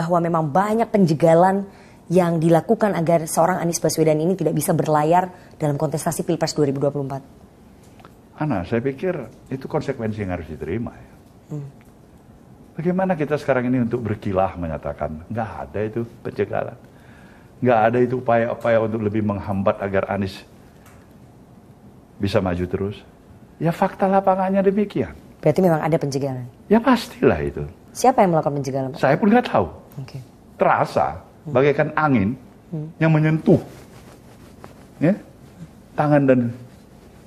bahwa memang banyak penjegalan yang dilakukan agar seorang Anies Baswedan ini tidak bisa berlayar dalam kontestasi Pilpres 2024? Ana, saya pikir itu konsekuensi yang harus diterima. Ya. Hmm. Bagaimana kita sekarang ini untuk berkilah menyatakan nggak ada itu pencegahan, nggak ada itu upaya-upaya untuk lebih menghambat agar Anies bisa maju terus. Ya fakta lapangannya demikian. Berarti memang ada pencegahan? Ya pastilah itu. Siapa yang melakukan pencegahan? Saya pun nggak tahu okay. terasa bagaikan angin hmm. yang menyentuh ya, tangan dan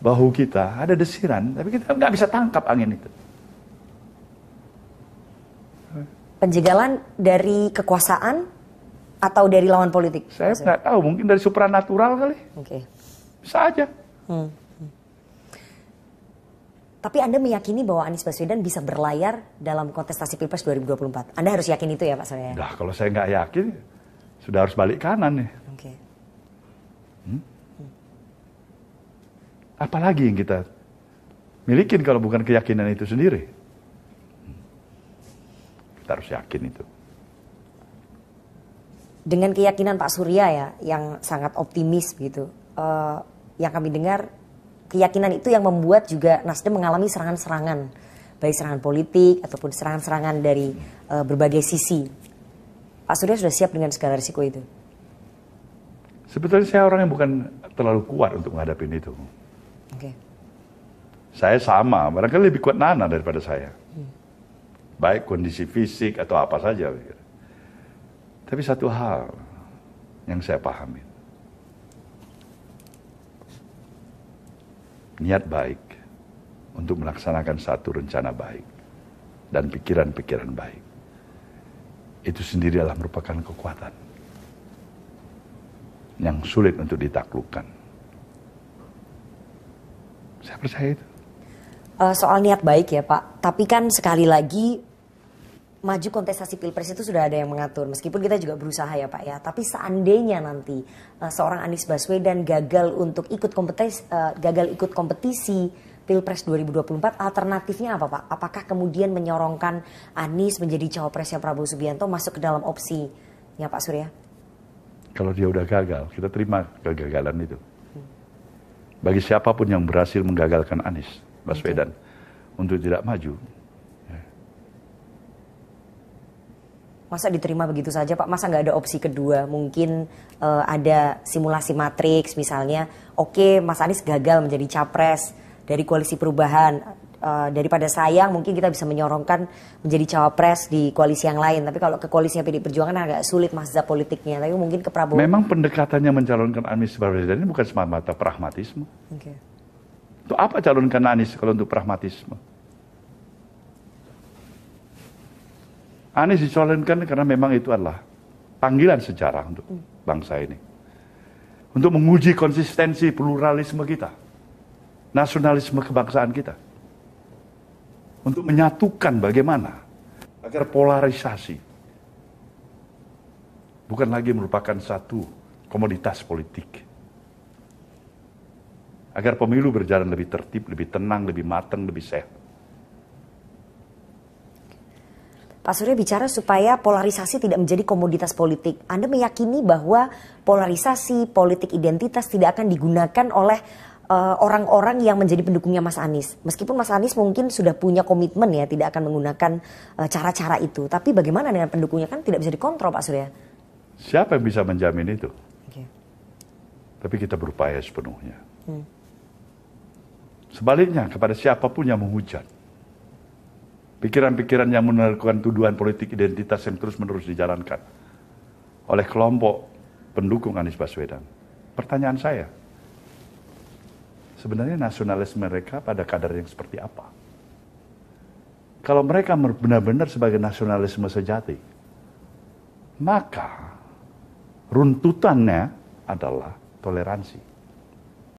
bahu kita. Ada desiran, tapi kita nggak bisa tangkap angin itu. Penjagalan dari kekuasaan atau dari lawan politik? Saya nggak tahu, mungkin dari supranatural kali. Okay. Bisa aja. Hmm. Tapi Anda meyakini bahwa Anies Baswedan bisa berlayar dalam kontestasi Pilpres 2024? Anda harus yakin itu ya Pak Surya? Nah, kalau saya nggak yakin, sudah harus balik kanan nih. Oke. Okay. Hmm? Apalagi yang kita milikin kalau bukan keyakinan itu sendiri? Hmm. Kita harus yakin itu. Dengan keyakinan Pak Surya ya, yang sangat optimis gitu, uh, yang kami dengar keyakinan itu yang membuat juga Nasdem mengalami serangan-serangan baik serangan politik ataupun serangan-serangan dari uh, berbagai sisi. Pak Surya sudah siap dengan segala risiko itu? Sebetulnya saya orang yang bukan terlalu kuat untuk menghadapi itu. Oke. Okay. Saya sama, barangkali lebih kuat Nana daripada saya. Hmm. Baik kondisi fisik atau apa saja. Tapi satu hal yang saya pahami niat baik untuk melaksanakan satu rencana baik dan pikiran-pikiran baik. Itu sendiri adalah merupakan kekuatan yang sulit untuk ditaklukkan. Saya percaya itu. Eh, soal niat baik ya Pak, tapi kan sekali lagi maju kontestasi pilpres itu sudah ada yang mengatur meskipun kita juga berusaha ya pak ya tapi seandainya nanti uh, seorang Anies Baswedan gagal untuk ikut kompetisi uh, eh, gagal ikut kompetisi pilpres 2024 alternatifnya apa pak apakah kemudian menyorongkan Anies menjadi cawapresnya Prabowo Subianto masuk ke dalam opsi, ya pak Surya kalau dia udah gagal kita terima kegagalan itu bagi siapapun yang berhasil menggagalkan Anies Baswedan okay. untuk tidak maju Masa diterima begitu saja Pak? Masa nggak ada opsi kedua? Mungkin uh, ada simulasi matriks misalnya. Oke, okay, Mas Anies gagal menjadi capres dari koalisi perubahan. Uh, daripada sayang mungkin kita bisa menyorongkan menjadi cawapres di koalisi yang lain. Tapi kalau ke yang PD Perjuangan agak sulit masa politiknya. Tapi mungkin ke Prabowo. Memang pendekatannya mencalonkan Anies sebagai presiden ini bukan semata-mata pragmatisme. Okay. Untuk apa calonkan Anies kalau untuk pragmatisme? Anies dicalonkan karena memang itu adalah panggilan sejarah untuk hmm. bangsa ini. Untuk menguji konsistensi pluralisme kita, nasionalisme kebangsaan kita. Untuk menyatukan bagaimana agar polarisasi bukan lagi merupakan satu komoditas politik. Agar pemilu berjalan lebih tertib, lebih tenang, lebih matang, lebih sehat Pak Surya bicara supaya polarisasi tidak menjadi komoditas politik. Anda meyakini bahwa polarisasi politik identitas tidak akan digunakan oleh eh, orang-orang uh, yang menjadi pendukungnya Mas Anies. Meskipun Mas Anies mungkin sudah punya komitmen ya tidak akan menggunakan eh, cara-cara uh, itu, tapi bagaimana dengan pendukungnya kan tidak bisa dikontrol Pak Surya. Siapa yang bisa menjamin itu? Okay. Tapi kita berupaya sepenuhnya. Hmm. Sebaliknya kepada siapapun yang menghujat, pikiran-pikiran yang menerkukan tuduhan politik identitas yang terus-menerus dijalankan oleh kelompok pendukung Anies Baswedan. Pertanyaan saya, sebenarnya nasionalis mereka pada kadar yang seperti apa? Kalau mereka benar-benar sebagai nasionalisme sejati, maka runtutannya adalah toleransi.